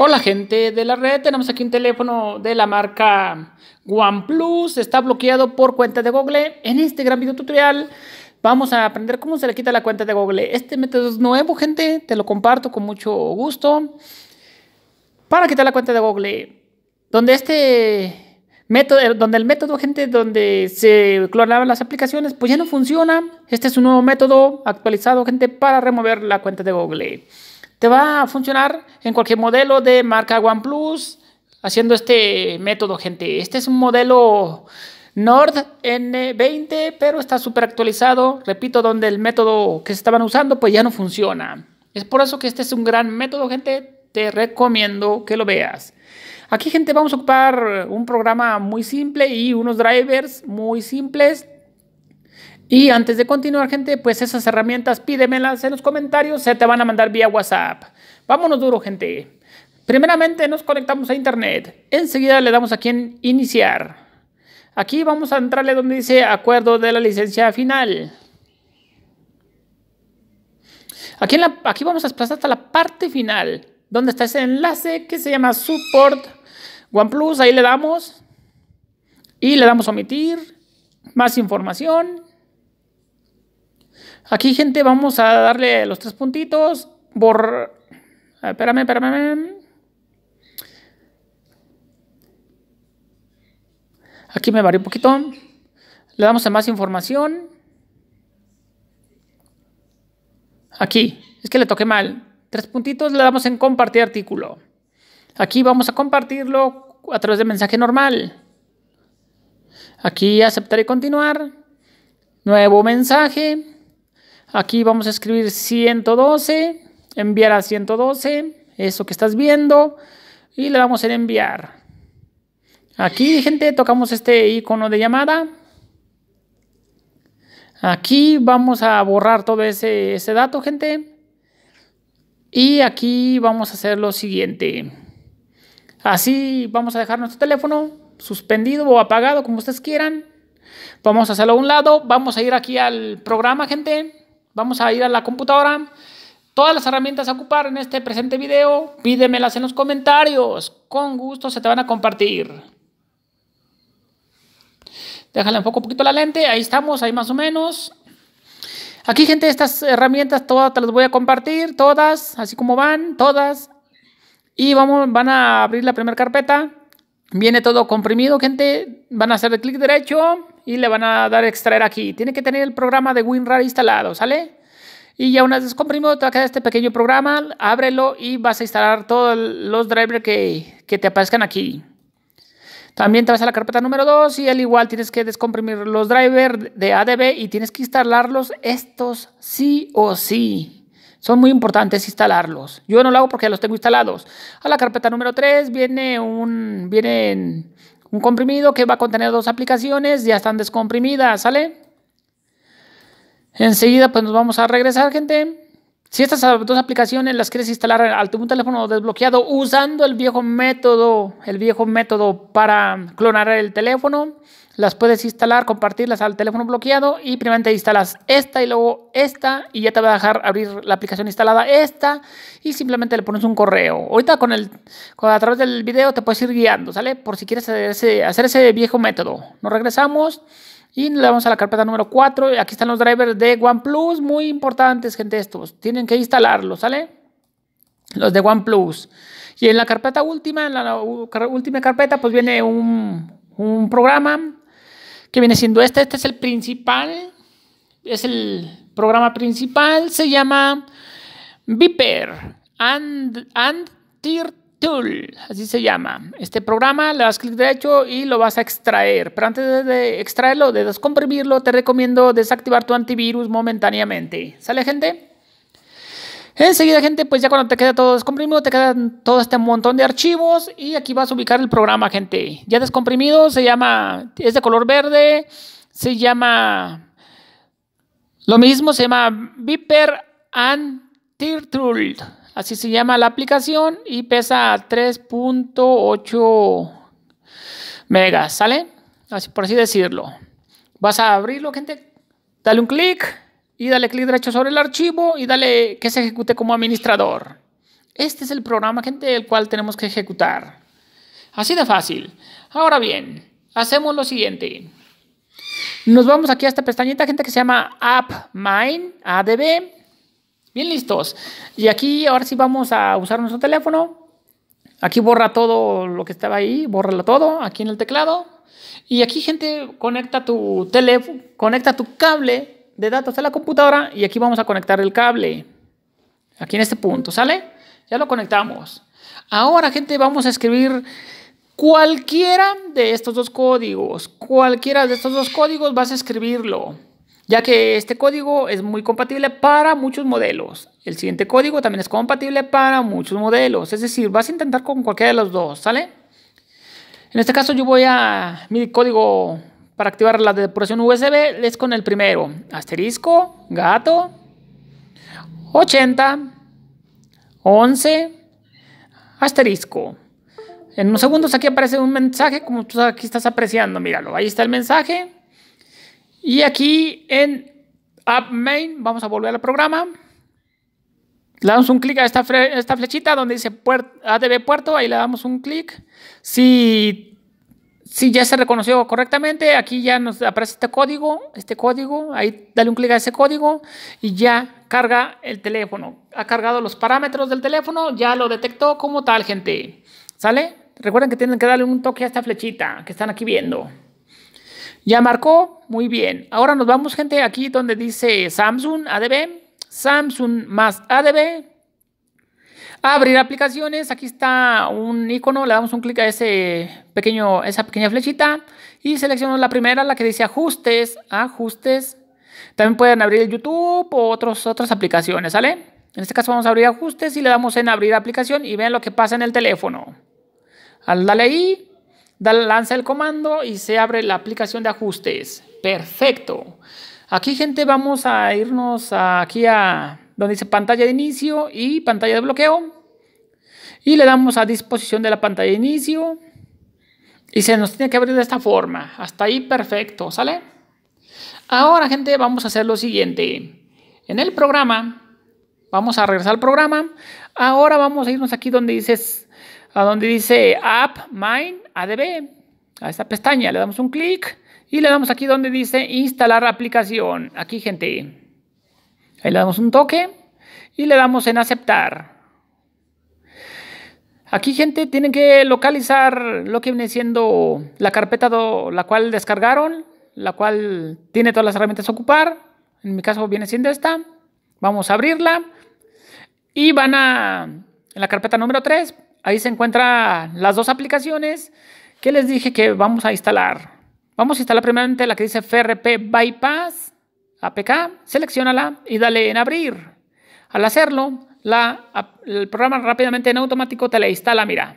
Hola gente de la red, tenemos aquí un teléfono de la marca OnePlus, está bloqueado por cuenta de Google. En este gran video tutorial vamos a aprender cómo se le quita la cuenta de Google. Este método es nuevo gente, te lo comparto con mucho gusto. Para quitar la cuenta de Google, donde este método, eh, donde el método, gente, donde se clonaban las aplicaciones, pues ya no funciona. Este es un nuevo método actualizado, gente, para remover la cuenta de Google. Te va a funcionar en cualquier modelo de marca OnePlus haciendo este método, gente. Este es un modelo Nord N20, pero está súper actualizado. Repito, donde el método que estaban usando pues ya no funciona. Es por eso que este es un gran método, gente. Te recomiendo que lo veas. Aquí, gente, vamos a ocupar un programa muy simple y unos drivers muy simples y antes de continuar, gente, pues esas herramientas pídemelas en los comentarios, se te van a mandar vía WhatsApp. Vámonos duro, gente. Primeramente nos conectamos a Internet. Enseguida le damos aquí en Iniciar. Aquí vamos a entrarle donde dice Acuerdo de la licencia final. Aquí, aquí vamos a desplazar hasta la parte final, donde está ese enlace que se llama Support OnePlus. Ahí le damos y le damos Omitir, más información Aquí, gente, vamos a darle los tres puntitos. Bor... Espérame, espérame. Aquí me varió un poquito. Le damos a más información. Aquí. Es que le toqué mal. Tres puntitos. Le damos en compartir artículo. Aquí vamos a compartirlo a través de mensaje normal. Aquí aceptar y continuar. Nuevo mensaje. Aquí vamos a escribir 112, enviar a 112, eso que estás viendo, y le vamos a enviar. Aquí, gente, tocamos este icono de llamada. Aquí vamos a borrar todo ese, ese dato, gente. Y aquí vamos a hacer lo siguiente. Así vamos a dejar nuestro teléfono suspendido o apagado, como ustedes quieran. Vamos a hacerlo a un lado. Vamos a ir aquí al programa, gente. Vamos a ir a la computadora. Todas las herramientas a ocupar en este presente video, pídemelas en los comentarios. Con gusto se te van a compartir. Déjale un poco, un poquito la lente. Ahí estamos, ahí más o menos. Aquí, gente, estas herramientas todas te las voy a compartir, todas, así como van, todas. Y vamos, van a abrir la primera carpeta. Viene todo comprimido, gente. Van a hacer clic derecho y le van a dar extraer aquí. Tiene que tener el programa de WinRAR instalado, ¿sale? Y ya una vez descomprimido, te va a quedar este pequeño programa. Ábrelo y vas a instalar todos los drivers que, que te aparezcan aquí. También te vas a la carpeta número 2 y al igual tienes que descomprimir los drivers de ADB y tienes que instalarlos estos sí o sí. Son muy importantes instalarlos. Yo no lo hago porque ya los tengo instalados. A la carpeta número 3 viene un, un comprimido que va a contener dos aplicaciones. Ya están descomprimidas, ¿sale? Enseguida pues nos vamos a regresar, gente. Si estas dos aplicaciones las quieres instalar al tu teléfono desbloqueado usando el viejo método, el viejo método para clonar el teléfono, las puedes instalar, compartirlas al teléfono bloqueado y primero instalas esta y luego esta y ya te va a dejar abrir la aplicación instalada esta y simplemente le pones un correo. Ahorita con el a través del video te puedes ir guiando, ¿sale? Por si quieres hacer ese, hacer ese viejo método. Nos regresamos. Y le vamos a la carpeta número 4. Aquí están los drivers de OnePlus. Muy importantes, gente, estos. Tienen que instalarlos, ¿sale? Los de OnePlus. Y en la carpeta última, en la última carpeta, pues viene un, programa que viene siendo este. Este es el principal. Es el programa principal. Se llama Viper. And, and Tool, así se llama. Este programa le das clic derecho y lo vas a extraer. Pero antes de extraerlo, de descomprimirlo, te recomiendo desactivar tu antivirus momentáneamente. ¿Sale, gente? Enseguida, gente, pues ya cuando te queda todo descomprimido, te quedan todo este montón de archivos y aquí vas a ubicar el programa, gente. Ya descomprimido, se llama, es de color verde, se llama, lo mismo, se llama Viper and Así se llama la aplicación y pesa 3.8 megas, ¿sale? Así por así decirlo. Vas a abrirlo, gente. Dale un clic y dale clic derecho sobre el archivo y dale que se ejecute como administrador. Este es el programa, gente, el cual tenemos que ejecutar. Así de fácil. Ahora bien, hacemos lo siguiente. Nos vamos aquí a esta pestañita, gente, que se llama AppMine ADB Bien listos. Y aquí ahora sí vamos a usar nuestro teléfono. Aquí borra todo lo que estaba ahí, bórralo todo aquí en el teclado. Y aquí, gente, conecta tu teléfono, conecta tu cable de datos a la computadora y aquí vamos a conectar el cable. Aquí en este punto, ¿sale? Ya lo conectamos. Ahora, gente, vamos a escribir cualquiera de estos dos códigos. Cualquiera de estos dos códigos vas a escribirlo ya que este código es muy compatible para muchos modelos. El siguiente código también es compatible para muchos modelos, es decir, vas a intentar con cualquiera de los dos, ¿sale? En este caso yo voy a mi código para activar la depuración USB es con el primero, asterisco, gato, 80, 11, asterisco. En unos segundos aquí aparece un mensaje, como tú aquí estás apreciando, míralo, ahí está el mensaje. Y aquí en App Main, vamos a volver al programa. Le damos un clic a esta, flechita donde dice ADB puerto, ahí le damos un clic. Si, si ya se reconoció correctamente, aquí ya nos aparece este código, este código, ahí dale un clic a ese código y ya carga el teléfono. Ha cargado los parámetros del teléfono, ya lo detectó como tal, gente. ¿Sale? Recuerden que tienen que darle un toque a esta flechita que están aquí viendo. Ya marcó, muy bien. Ahora nos vamos, gente, aquí donde dice Samsung ADB. Samsung más ADB. Abrir aplicaciones. Aquí está un icono. Le damos un clic a ese pequeño, esa pequeña flechita. Y seleccionamos la primera, la que dice ajustes. Ajustes. También pueden abrir YouTube o otros, otras aplicaciones, ¿sale? En este caso vamos a abrir ajustes y le damos en abrir aplicación y vean lo que pasa en el teléfono. Al darle ahí, lanza el comando y se abre la aplicación de ajustes. Perfecto. Aquí, gente, vamos a irnos aquí a donde dice pantalla de inicio y pantalla de bloqueo. Y le damos a disposición de la pantalla de inicio. Y se nos tiene que abrir de esta forma. Hasta ahí perfecto, ¿sale? Ahora, gente, vamos a hacer lo siguiente. En el programa, vamos a regresar al programa. Ahora vamos a irnos aquí donde dices a donde dice App, Mine, ADB. A esta pestaña le damos un clic y le damos aquí donde dice instalar aplicación. Aquí, gente. Ahí le damos un toque y le damos en aceptar. Aquí, gente, tienen que localizar lo que viene siendo la carpeta la cual descargaron, la cual tiene todas las herramientas a ocupar. En mi caso viene siendo esta. Vamos a abrirla. Y van a, en la carpeta número 3, Ahí se encuentran las dos aplicaciones que les dije que vamos a instalar. Vamos a instalar primeramente la que dice FRP Bypass APK, seleccionala y dale en abrir. Al hacerlo, el programa rápidamente en automático te la instala, mira.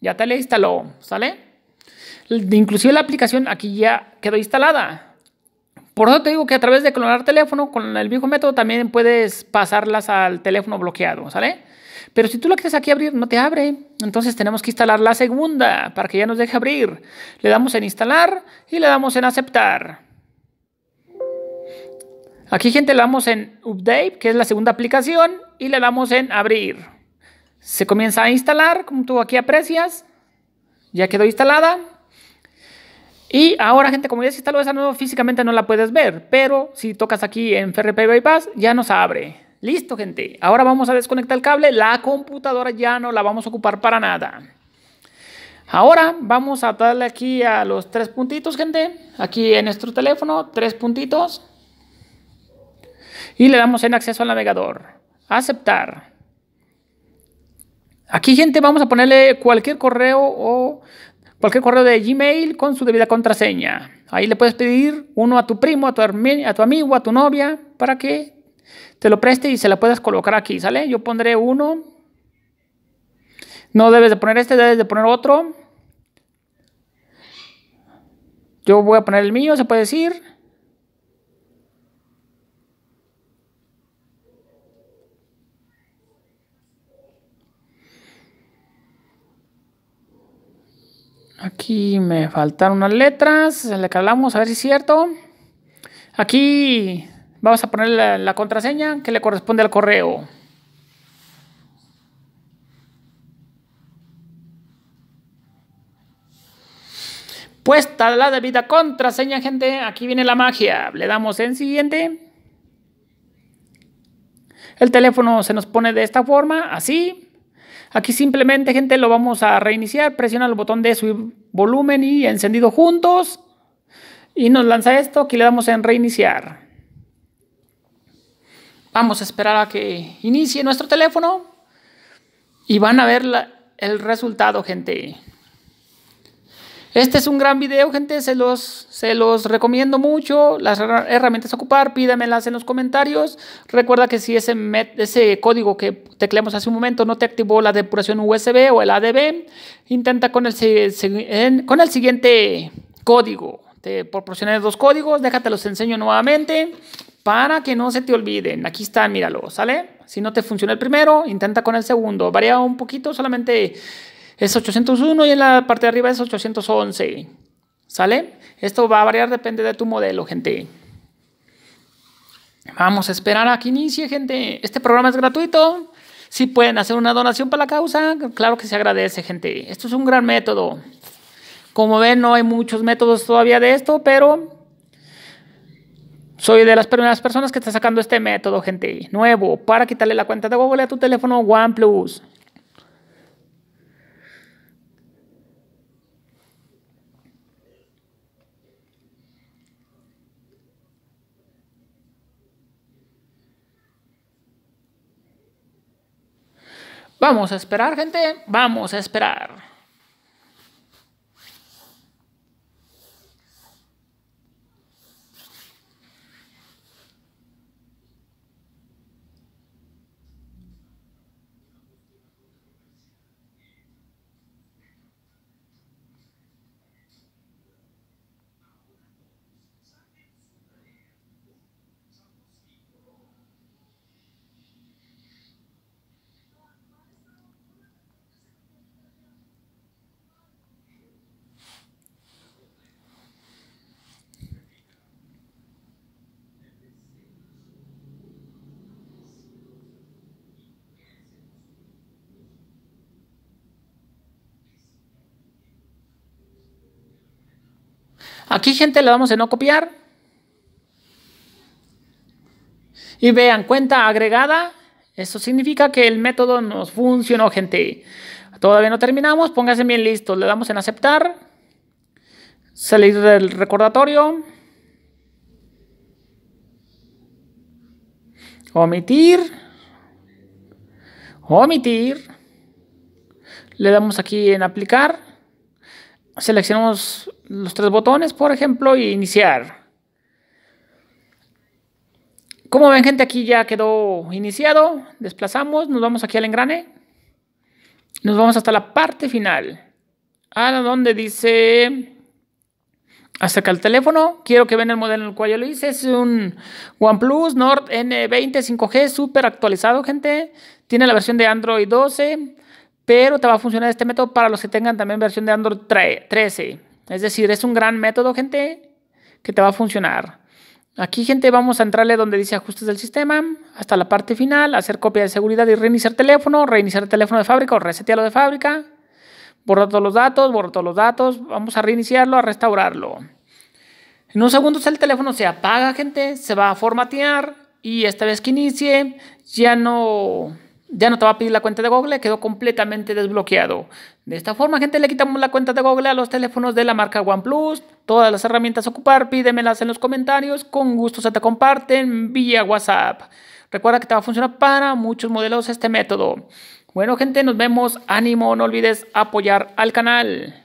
Ya te la instaló, ¿sale? Inclusive la aplicación aquí ya quedó instalada. Por eso te digo que a través de clonar teléfono, con el mismo método también puedes pasarlas al teléfono bloqueado, ¿sale? Pero si tú lo quieres aquí abrir, no te abre. Entonces tenemos que instalar la segunda para que ya nos deje abrir. Le damos en instalar y le damos en aceptar. Aquí, gente, le damos en update, que es la segunda aplicación, y le damos en abrir. Se comienza a instalar, como tú aquí aprecias. Ya quedó instalada. Y ahora, gente, como ya se instaló esa nueva, físicamente no la puedes ver, pero si tocas aquí en FRP Bypass, ya nos abre. Listo, gente. Ahora vamos a desconectar el cable. La computadora ya no la vamos a ocupar para nada. Ahora vamos a darle aquí a los tres puntitos, gente. Aquí en nuestro teléfono, tres puntitos. Y le damos en acceso al navegador. Aceptar. Aquí, gente, vamos a ponerle cualquier correo o cualquier correo de Gmail con su debida contraseña. Ahí le puedes pedir uno a tu primo, a tu, a tu amigo, a tu novia, para que te lo preste y se la puedes colocar aquí, ¿sale? Yo pondré uno. No debes de poner este, debes de poner otro. Yo voy a poner el mío, se puede decir. Aquí me faltaron unas letras, le calamos a ver si es cierto. Aquí Vamos a poner la, contraseña que le corresponde al correo. Puesta la debida contraseña, gente, aquí viene la magia. Le damos en siguiente. El teléfono se nos pone de esta forma, así. Aquí simplemente, gente, lo vamos a reiniciar. Presiona el botón de subir volumen y encendido juntos. Y nos lanza esto. Aquí le damos en reiniciar. Vamos a esperar a que inicie nuestro teléfono y van a ver el resultado, gente. Este es un gran video, gente. Se los, se los recomiendo mucho. Las herramientas a ocupar, pídamelas en los comentarios. Recuerda que si ese, ese código que tecleamos hace un momento no te activó la depuración USB o el ADB, intenta con el, con el siguiente código. Te proporcioné dos códigos, Déjate los enseño nuevamente para que no se te olviden. Aquí está, míralo, ¿sale? Si no te funciona el primero, intenta con el segundo. Varía un poquito, solamente es 801 y en la parte de arriba es 811. ¿Sale? Esto va a variar, depende de tu modelo, gente. Vamos a esperar a que inicie, gente. Este programa es gratuito. Si pueden hacer una donación para la causa, claro que se agradece, gente. Esto es un gran método. Como ven, no hay muchos métodos todavía de esto, pero soy de las primeras personas que está sacando este método, gente, nuevo, para quitarle la cuenta de Google a tu teléfono OnePlus. Vamos a esperar, gente. Vamos a esperar. Aquí, gente, le damos en no copiar. Y vean, cuenta agregada. Eso significa que el método nos funcionó, gente. Todavía no terminamos. Pónganse bien listos. Le damos en aceptar. Salir del recordatorio. Omitir. Omitir. Le damos aquí en aplicar. Seleccionamos los tres botones, por ejemplo, y iniciar. Como ven, gente, aquí ya quedó iniciado. Desplazamos, nos vamos aquí al engrane. Nos vamos hasta la parte final. A donde dice acerca el teléfono. Quiero que vean el modelo en el cual yo lo hice. Es un OnePlus Nord N20 5G, súper actualizado, gente. Tiene la versión de Android 12, pero te va a funcionar este método para los que tengan también versión de Android 13. Es decir, es un gran método, gente, que te va a funcionar. Aquí, gente, vamos a entrarle donde dice ajustes del sistema, hasta la parte final, hacer copia de seguridad y reiniciar teléfono, reiniciar el teléfono de fábrica o resetearlo de fábrica, borrar todos los datos, borrar todos los datos, vamos a reiniciarlo, a restaurarlo. En unos segundos el teléfono se apaga, gente, se va a formatear y esta vez que inicie ya no ya no te va a pedir la cuenta de Google, quedó completamente desbloqueado. De esta forma, gente, le quitamos la cuenta de Google a los teléfonos de la marca OnePlus. Todas las herramientas a ocupar, pídemelas en los comentarios. Con gusto se te comparten vía WhatsApp. Recuerda que te va a funcionar para muchos modelos este método. Bueno, gente, nos vemos. Ánimo, no olvides apoyar al canal.